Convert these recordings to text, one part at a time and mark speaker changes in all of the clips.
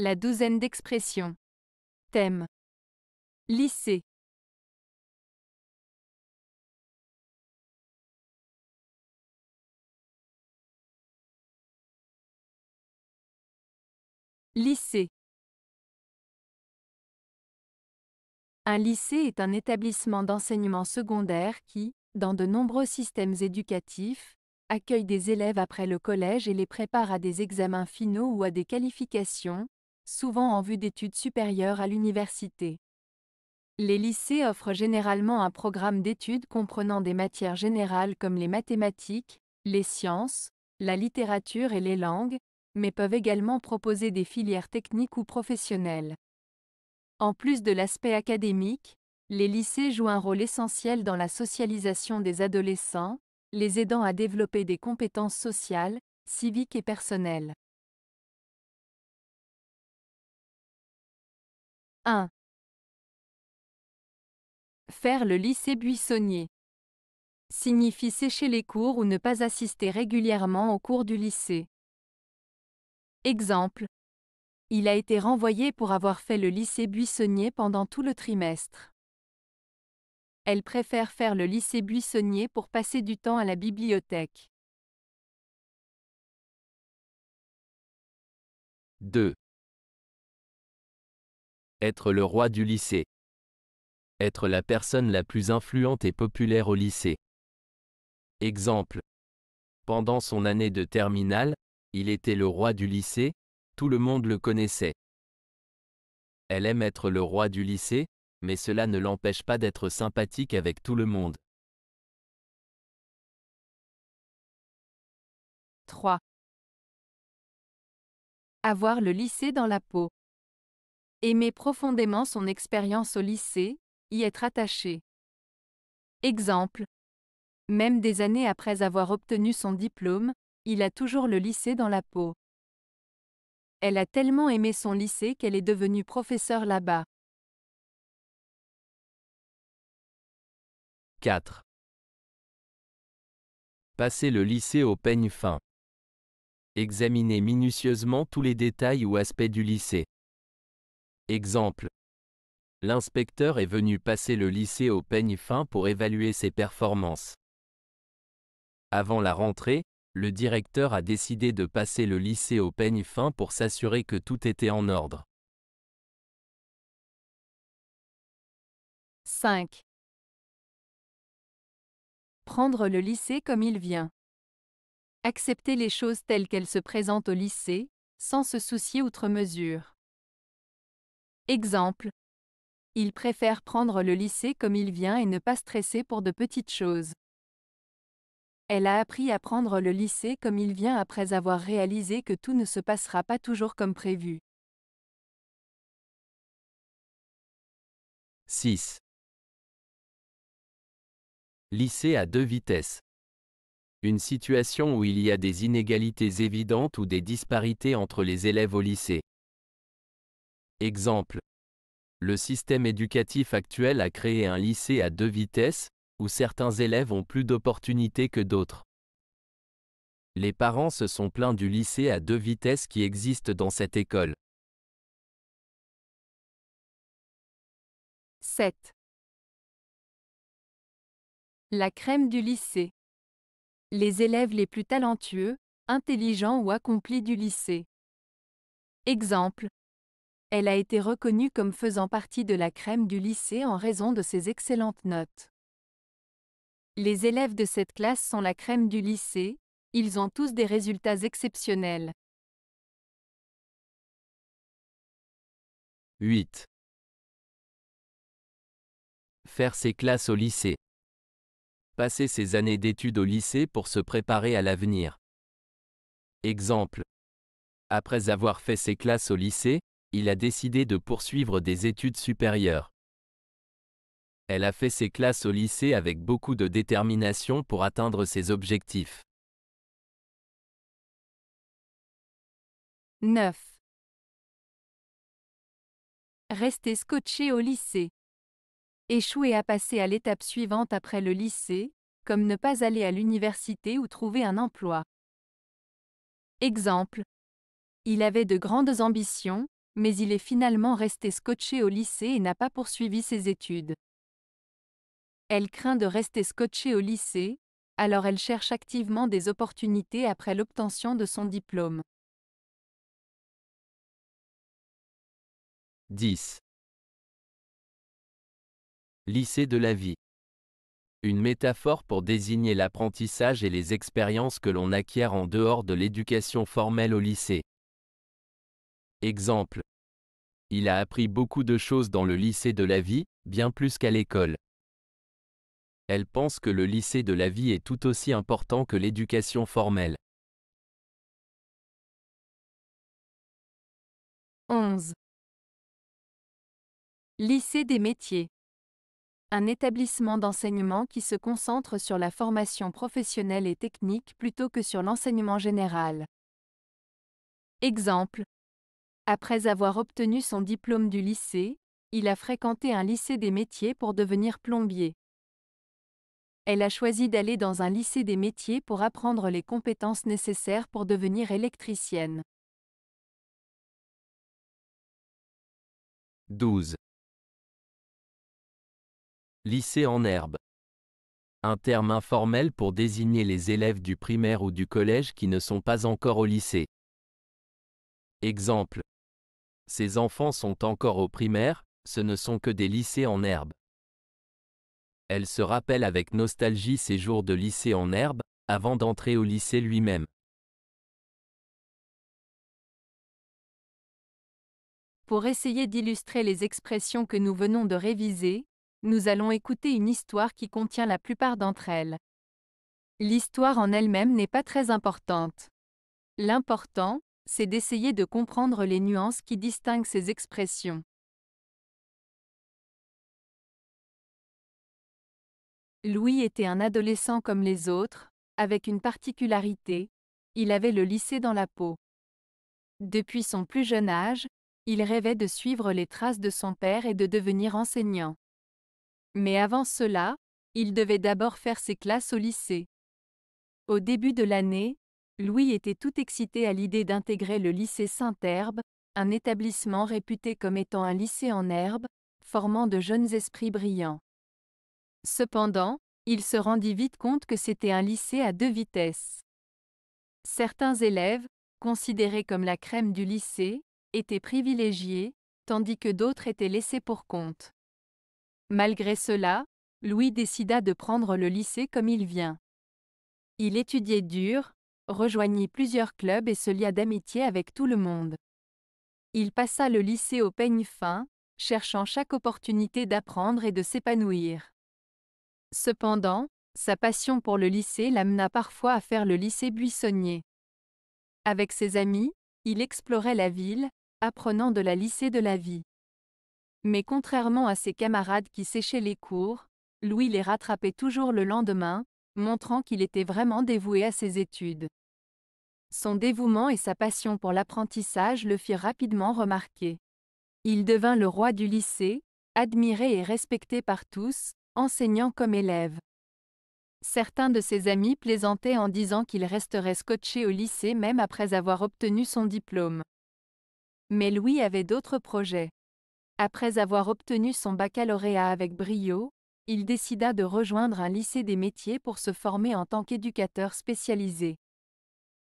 Speaker 1: La douzaine d'expressions. Thème. Lycée. Lycée.
Speaker 2: Un lycée est un établissement d'enseignement secondaire qui, dans de nombreux systèmes éducatifs, accueille des élèves après le collège et les prépare à des examens finaux ou à des qualifications, souvent en vue d'études supérieures à l'université. Les lycées offrent généralement un programme d'études comprenant des matières générales comme les mathématiques, les sciences, la littérature et les langues, mais peuvent également proposer des filières techniques ou professionnelles. En plus de l'aspect académique, les lycées jouent un rôle essentiel dans la socialisation des adolescents, les aidant à développer des compétences sociales, civiques et personnelles. 1. Faire le lycée buissonnier signifie sécher les cours ou ne pas assister régulièrement aux cours du lycée. Exemple. Il a été renvoyé pour avoir fait le lycée buissonnier pendant tout le trimestre. Elle préfère faire le lycée buissonnier pour passer du temps à la bibliothèque.
Speaker 3: 2. Être le roi du lycée. Être la personne la plus influente et populaire au lycée. Exemple. Pendant son année de terminale, il était le roi du lycée, tout le monde le connaissait. Elle aime être le roi du lycée, mais cela ne l'empêche pas d'être sympathique avec tout le monde.
Speaker 1: 3.
Speaker 2: Avoir le lycée dans la peau. Aimer profondément son expérience au lycée, y être attaché. Exemple. Même des années après avoir obtenu son diplôme, il a toujours le lycée dans la peau. Elle a tellement aimé son lycée qu'elle est devenue professeure là-bas.
Speaker 1: 4.
Speaker 3: Passer le lycée au peigne fin. Examiner minutieusement tous les détails ou aspects du lycée. Exemple. L'inspecteur est venu passer le lycée au peigne fin pour évaluer ses performances. Avant la rentrée, le directeur a décidé de passer le lycée au peigne fin pour s'assurer que tout était en ordre.
Speaker 2: 5. Prendre le lycée comme il vient. Accepter les choses telles qu'elles se présentent au lycée, sans se soucier outre mesure. Exemple. Il préfère prendre le lycée comme il vient et ne pas stresser pour de petites choses. Elle a appris à prendre le lycée comme il vient après avoir réalisé que tout ne se passera pas toujours comme prévu.
Speaker 3: 6. Lycée à deux vitesses. Une situation où il y a des inégalités évidentes ou des disparités entre les élèves au lycée. Exemple. Le système éducatif actuel a créé un lycée à deux vitesses, où certains élèves ont plus d'opportunités que d'autres. Les parents se sont plaints du lycée à deux vitesses qui existe dans cette école.
Speaker 2: 7. La crème du lycée. Les élèves les plus talentueux, intelligents ou accomplis du lycée. Exemple. Elle a été reconnue comme faisant partie de la crème du lycée en raison de ses excellentes notes. Les élèves de cette classe sont la crème du lycée, ils ont tous des résultats exceptionnels.
Speaker 1: 8.
Speaker 3: Faire ses classes au lycée. Passer ses années d'études au lycée pour se préparer à l'avenir. Exemple. Après avoir fait ses classes au lycée, il a décidé de poursuivre des études supérieures. Elle a fait ses classes au lycée avec beaucoup de détermination pour atteindre ses objectifs.
Speaker 2: 9. Rester scotché au lycée. Échouer à passer à l'étape suivante après le lycée, comme ne pas aller à l'université ou trouver un emploi. Exemple. Il avait de grandes ambitions, mais il est finalement resté scotché au lycée et n'a pas poursuivi ses études. Elle craint de rester scotché au lycée, alors elle cherche activement des opportunités après l'obtention de son diplôme.
Speaker 1: 10.
Speaker 3: Lycée de la vie. Une métaphore pour désigner l'apprentissage et les expériences que l'on acquiert en dehors de l'éducation formelle au lycée. Exemple. Il a appris beaucoup de choses dans le lycée de la vie, bien plus qu'à l'école. Elle pense que le lycée de la vie est tout aussi important que l'éducation formelle.
Speaker 2: 11. Lycée des métiers. Un établissement d'enseignement qui se concentre sur la formation professionnelle et technique plutôt que sur l'enseignement général. Exemple, après avoir obtenu son diplôme du lycée, il a fréquenté un lycée des métiers pour devenir plombier. Elle a choisi d'aller dans un lycée des métiers pour apprendre les compétences nécessaires pour devenir électricienne.
Speaker 1: 12.
Speaker 3: Lycée en herbe. Un terme informel pour désigner les élèves du primaire ou du collège qui ne sont pas encore au lycée. Exemple. Ses enfants sont encore au primaire, ce ne sont que des lycées en herbe. Elle se rappelle avec nostalgie ses jours de lycée en herbe, avant d'entrer au lycée lui-même.
Speaker 2: Pour essayer d'illustrer les expressions que nous venons de réviser, nous allons écouter une histoire qui contient la plupart d'entre elles. L'histoire en elle-même n'est pas très importante. L'important, c'est d'essayer de comprendre les nuances qui distinguent ces expressions. Louis était un adolescent comme les autres, avec une particularité, il avait le lycée dans la peau. Depuis son plus jeune âge, il rêvait de suivre les traces de son père et de devenir enseignant. Mais avant cela, il devait d'abord faire ses classes au lycée. Au début de l'année, Louis était tout excité à l'idée d'intégrer le lycée saint herbe un établissement réputé comme étant un lycée en herbe, formant de jeunes esprits brillants. Cependant, il se rendit vite compte que c'était un lycée à deux vitesses. Certains élèves, considérés comme la crème du lycée, étaient privilégiés, tandis que d'autres étaient laissés pour compte. Malgré cela, Louis décida de prendre le lycée comme il vient. Il étudiait dur, rejoignit plusieurs clubs et se lia d'amitié avec tout le monde. Il passa le lycée au peigne fin, cherchant chaque opportunité d'apprendre et de s'épanouir. Cependant, sa passion pour le lycée l'amena parfois à faire le lycée buissonnier. Avec ses amis, il explorait la ville, apprenant de la lycée de la vie. Mais contrairement à ses camarades qui séchaient les cours, Louis les rattrapait toujours le lendemain, montrant qu'il était vraiment dévoué à ses études. Son dévouement et sa passion pour l'apprentissage le firent rapidement remarquer. Il devint le roi du lycée, admiré et respecté par tous, enseignant comme élève. Certains de ses amis plaisantaient en disant qu'il resterait scotché au lycée même après avoir obtenu son diplôme. Mais Louis avait d'autres projets. Après avoir obtenu son baccalauréat avec brio, il décida de rejoindre un lycée des métiers pour se former en tant qu'éducateur spécialisé.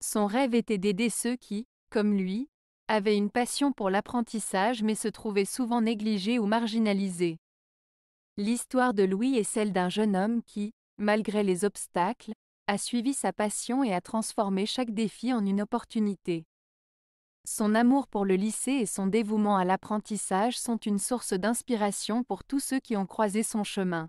Speaker 2: Son rêve était d'aider ceux qui, comme lui, avaient une passion pour l'apprentissage mais se trouvaient souvent négligés ou marginalisés. L'histoire de Louis est celle d'un jeune homme qui, malgré les obstacles, a suivi sa passion et a transformé chaque défi en une opportunité. Son amour pour le lycée et son dévouement à l'apprentissage sont une source d'inspiration pour tous ceux qui ont croisé son chemin.